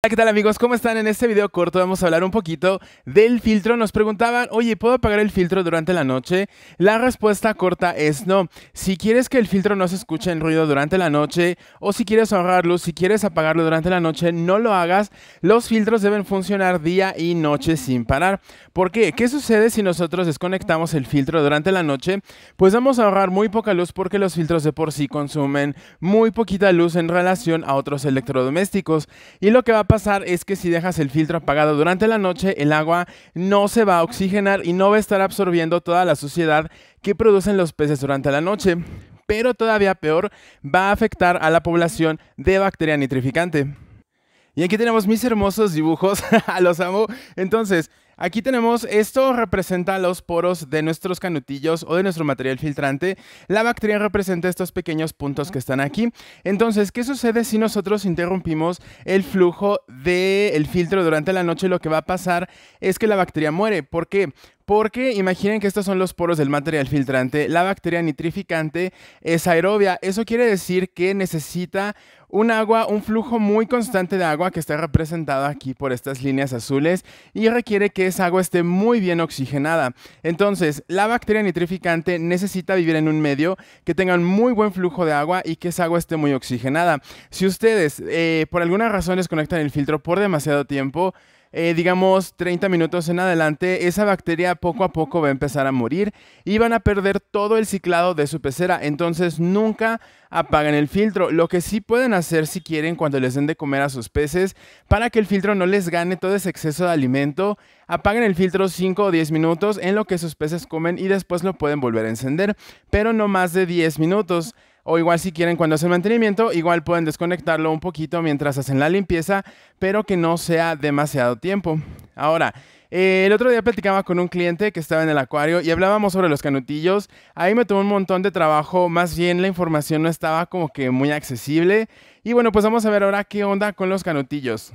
Hola, ¿qué tal amigos? ¿Cómo están? En este video corto vamos a hablar un poquito del filtro. Nos preguntaban, oye, ¿puedo apagar el filtro durante la noche? La respuesta corta es no. Si quieres que el filtro no se escuche en ruido durante la noche o si quieres ahorrar luz, si quieres apagarlo durante la noche, no lo hagas. Los filtros deben funcionar día y noche sin parar. ¿Por qué? ¿Qué sucede si nosotros desconectamos el filtro durante la noche? Pues vamos a ahorrar muy poca luz porque los filtros de por sí consumen muy poquita luz en relación a otros electrodomésticos. Y lo que va a pasar es que si dejas el filtro apagado durante la noche, el agua no se va a oxigenar y no va a estar absorbiendo toda la suciedad que producen los peces durante la noche. Pero todavía peor, va a afectar a la población de bacteria nitrificante. Y aquí tenemos mis hermosos dibujos, los amo. Entonces, Aquí tenemos, esto representa los poros de nuestros canutillos o de nuestro material filtrante. La bacteria representa estos pequeños puntos que están aquí. Entonces, ¿qué sucede si nosotros interrumpimos el flujo del filtro durante la noche? Lo que va a pasar es que la bacteria muere. ¿Por qué? porque imaginen que estos son los poros del material filtrante. La bacteria nitrificante es aerobia. Eso quiere decir que necesita un agua, un flujo muy constante de agua que está representado aquí por estas líneas azules y requiere que esa agua esté muy bien oxigenada. Entonces, la bacteria nitrificante necesita vivir en un medio que tenga un muy buen flujo de agua y que esa agua esté muy oxigenada. Si ustedes eh, por alguna razón desconectan el filtro por demasiado tiempo, eh, digamos, 30 minutos en adelante, esa bacteria poco a poco va a empezar a morir y van a perder todo el ciclado de su pecera. Entonces nunca apagan el filtro. Lo que sí pueden hacer si quieren cuando les den de comer a sus peces, para que el filtro no les gane todo ese exceso de alimento, apaguen el filtro 5 o 10 minutos en lo que sus peces comen y después lo pueden volver a encender, pero no más de 10 minutos. O igual si quieren cuando hacen mantenimiento, igual pueden desconectarlo un poquito mientras hacen la limpieza, pero que no sea demasiado tiempo. Ahora, eh, el otro día platicaba con un cliente que estaba en el acuario y hablábamos sobre los canutillos. Ahí me tomó un montón de trabajo, más bien la información no estaba como que muy accesible. Y bueno, pues vamos a ver ahora qué onda con los canutillos.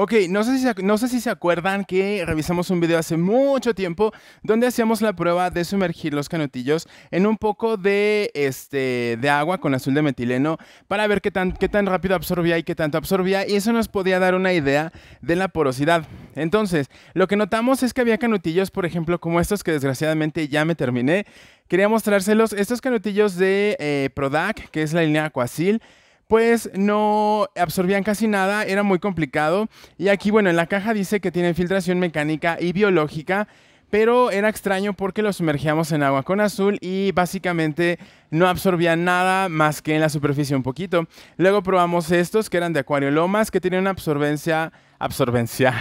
Ok, no sé, si, no sé si se acuerdan que revisamos un video hace mucho tiempo donde hacíamos la prueba de sumergir los canutillos en un poco de, este, de agua con azul de metileno para ver qué tan, qué tan rápido absorbía y qué tanto absorbía y eso nos podía dar una idea de la porosidad. Entonces, lo que notamos es que había canutillos, por ejemplo, como estos que desgraciadamente ya me terminé. Quería mostrárselos, estos canutillos de eh, Prodac, que es la línea Aquasil pues no absorbían casi nada, era muy complicado. Y aquí, bueno, en la caja dice que tiene filtración mecánica y biológica, pero era extraño porque lo sumergíamos en agua con azul y básicamente no absorbían nada más que en la superficie un poquito. Luego probamos estos que eran de acuario lomas, que tienen una absorbencia, absorbencia,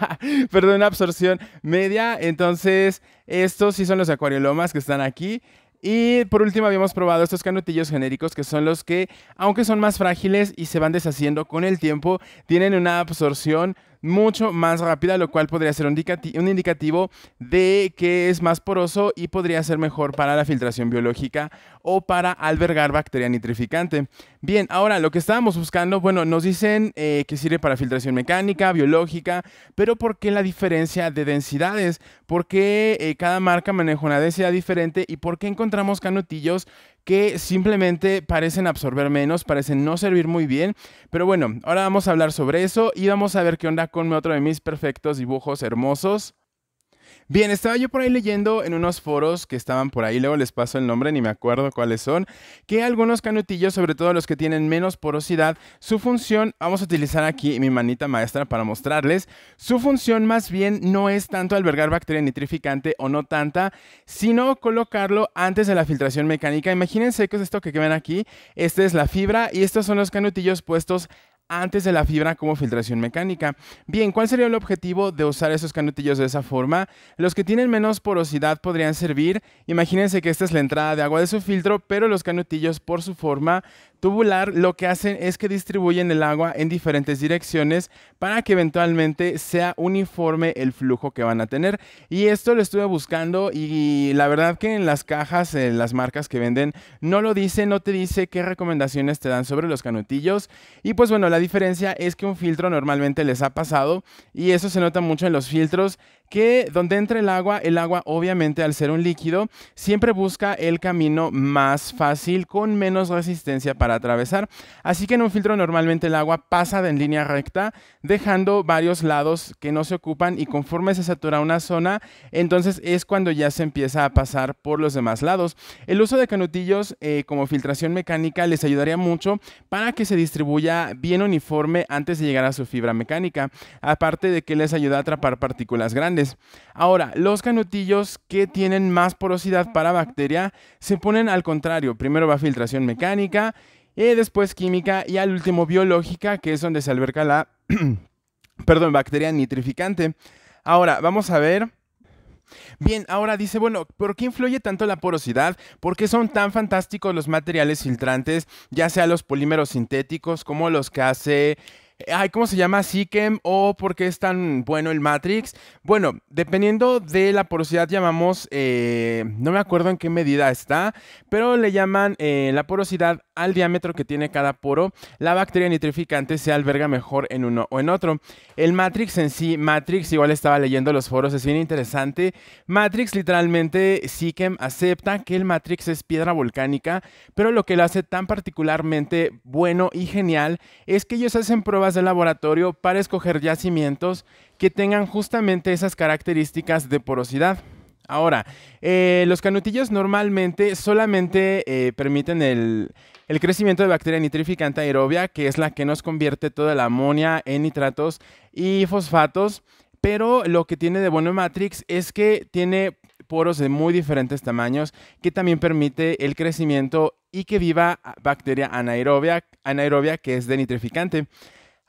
perdón, una absorción media. Entonces, estos sí son los lomas que están aquí. Y por último habíamos probado estos canutillos genéricos que son los que, aunque son más frágiles y se van deshaciendo con el tiempo, tienen una absorción mucho más rápida, lo cual podría ser un, indicativo de que es más poroso y podría ser mejor para la filtración biológica o para albergar bacteria nitrificante. Bien, ahora lo que estábamos buscando, bueno, nos dicen eh, que sirve para filtración mecánica, biológica, pero ¿por qué la diferencia de densidades? ¿Por qué eh, cada marca maneja una densidad diferente y por qué encontramos canutillos que simplemente parecen absorber menos, parecen no servir muy bien. Pero bueno, ahora vamos a hablar sobre eso y vamos a ver qué onda con otro de mis perfectos dibujos hermosos. Bien, estaba yo por ahí leyendo en unos foros que estaban por ahí, luego les paso el nombre, ni me acuerdo cuáles son, que algunos canutillos, sobre todo los que tienen menos porosidad, su función, vamos a utilizar aquí mi manita maestra para mostrarles, su función más bien no es tanto albergar bacteria nitrificante o no tanta, sino colocarlo antes de la filtración mecánica. Imagínense que es esto que ven aquí, esta es la fibra y estos son los canutillos puestos antes de la fibra como filtración mecánica. Bien, ¿cuál sería el objetivo de usar esos canutillos de esa forma? Los que tienen menos porosidad podrían servir. Imagínense que esta es la entrada de agua de su filtro, pero los canutillos por su forma tubular lo que hacen es que distribuyen el agua en diferentes direcciones para que eventualmente sea uniforme el flujo que van a tener. Y esto lo estuve buscando y la verdad que en las cajas, en las marcas que venden, no lo dice, no te dice qué recomendaciones te dan sobre los canutillos. Y pues bueno, la diferencia es que un filtro normalmente les ha pasado y eso se nota mucho en los filtros que donde entra el agua, el agua obviamente al ser un líquido siempre busca el camino más fácil con menos resistencia para atravesar. Así que en un filtro normalmente el agua pasa en línea recta, dejando varios lados que no se ocupan y conforme se satura una zona, entonces es cuando ya se empieza a pasar por los demás lados. El uso de canutillos eh, como filtración mecánica les ayudaría mucho para que se distribuya bien uniforme antes de llegar a su fibra mecánica, aparte de que les ayuda a atrapar partículas grandes. Ahora, los canutillos que tienen más porosidad para bacteria se ponen al contrario. Primero va filtración mecánica, y eh, después química y al último biológica, que es donde se alberca la perdón, bacteria nitrificante. Ahora, vamos a ver. Bien, ahora dice, bueno, ¿por qué influye tanto la porosidad? ¿Por qué son tan fantásticos los materiales filtrantes, ya sea los polímeros sintéticos como los que hace ¿cómo se llama Sikem? ¿O por qué es tan bueno el Matrix? Bueno, dependiendo de la porosidad llamamos, eh, no me acuerdo en qué medida está, pero le llaman eh, la porosidad al diámetro que tiene cada poro. La bacteria nitrificante se alberga mejor en uno o en otro. El Matrix en sí, Matrix, igual estaba leyendo los foros, es bien interesante. Matrix literalmente, Sikem acepta que el Matrix es piedra volcánica, pero lo que lo hace tan particularmente bueno y genial es que ellos hacen pruebas del laboratorio para escoger yacimientos que tengan justamente esas características de porosidad. Ahora, eh, los canutillos normalmente solamente eh, permiten el, crecimiento de bacteria nitrificante aerobia, que es la que nos convierte toda la amonia en nitratos y fosfatos, pero lo que tiene de bueno Matrix es que tiene poros de muy diferentes tamaños que también permite el crecimiento y que viva bacteria anaerobia, anaerobia que es denitrificante.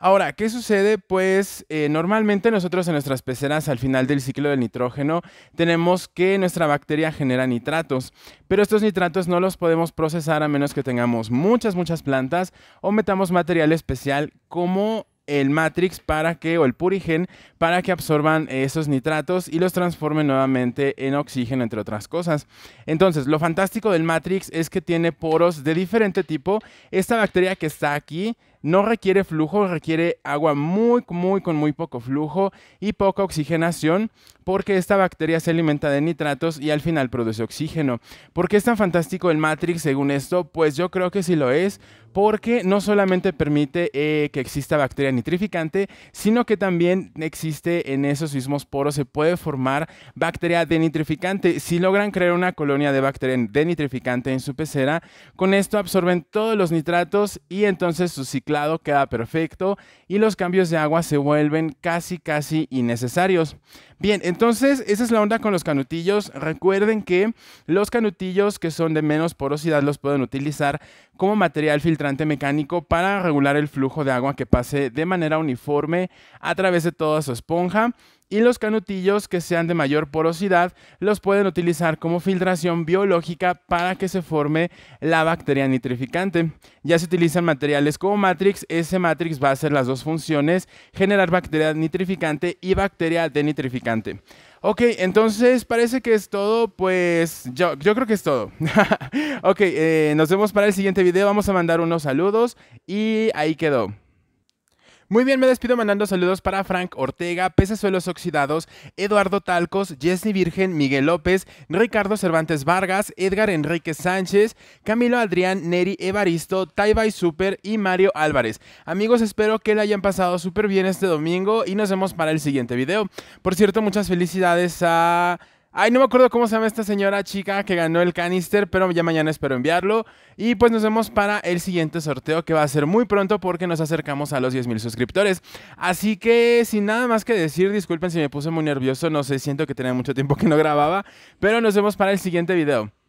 Ahora, ¿qué sucede? Pues eh, normalmente nosotros en nuestras peceras al final del ciclo del nitrógeno tenemos que nuestra bacteria genera nitratos, pero estos nitratos no los podemos procesar a menos que tengamos muchas, muchas plantas o metamos material especial como el Matrix para que, o el Purigen, para que absorban esos nitratos y los transformen nuevamente en oxígeno, entre otras cosas. Entonces, lo fantástico del Matrix es que tiene poros de diferente tipo. Esta bacteria que está aquí no requiere flujo, requiere agua muy, muy, con muy poco flujo y poca oxigenación porque esta bacteria se alimenta de nitratos y al final produce oxígeno. ¿Por qué es tan fantástico el Matrix según esto? Pues yo creo que sí lo es porque no solamente permite eh, que exista bacteria nitrificante, sino que también existe en esos mismos poros, se puede formar bacteria denitrificante. Si logran crear una colonia de bacteria denitrificante en su pecera, con esto absorben todos los nitratos y entonces su ciclo lado queda perfecto y los cambios de agua se vuelven casi casi innecesarios. Bien, entonces esa es la onda con los canutillos. Recuerden que los canutillos que son de menos porosidad los pueden utilizar como material filtrante mecánico para regular el flujo de agua que pase de manera uniforme a través de toda su esponja y los canutillos que sean de mayor porosidad los pueden utilizar como filtración biológica para que se forme la bacteria nitrificante. Ya se utilizan materiales como Matrix, ese Matrix va a hacer las dos funciones, generar bacteria nitrificante y bacteria denitrificante. Ok, entonces parece que es todo, pues yo, yo creo que es todo. ok, eh, nos vemos para el siguiente video, vamos a mandar unos saludos y ahí quedó. Muy bien, me despido mandando saludos para Frank Ortega, Pesasuelos Oxidados, Eduardo Talcos, Jessy Virgen, Miguel López, Ricardo Cervantes Vargas, Edgar Enrique Sánchez, Camilo Adrián, Neri Evaristo, Taibai Super y Mario Álvarez. Amigos, espero que le hayan pasado súper bien este domingo y nos vemos para el siguiente video. Por cierto, muchas felicidades a... Ay, no me acuerdo cómo se llama esta señora chica que ganó el canister, pero ya mañana espero enviarlo. Y pues nos vemos para el siguiente sorteo que va a ser muy pronto porque nos acercamos a los 10.000 suscriptores. Así que sin nada más que decir, disculpen si me puse muy nervioso, no sé, siento que tenía mucho tiempo que no grababa, pero nos vemos para el siguiente video.